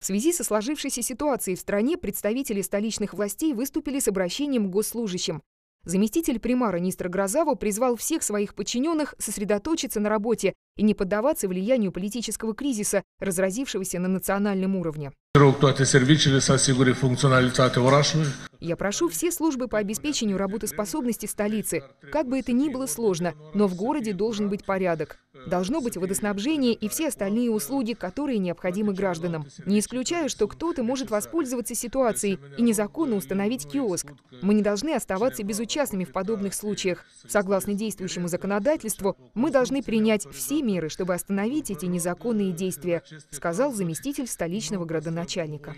В связи со сложившейся ситуацией в стране представители столичных властей выступили с обращением к госслужащим. Заместитель примара Нистра Грозава призвал всех своих подчиненных сосредоточиться на работе и не поддаваться влиянию политического кризиса, разразившегося на национальном уровне. Я прошу все службы по обеспечению работоспособности столицы. Как бы это ни было сложно, но в городе должен быть порядок. Должно быть водоснабжение и все остальные услуги, которые необходимы гражданам. Не исключаю, что кто-то может воспользоваться ситуацией и незаконно установить киоск. Мы не должны оставаться безучастными в подобных случаях. Согласно действующему законодательству, мы должны принять все меры, чтобы остановить эти незаконные действия, сказал заместитель столичного градоначальника.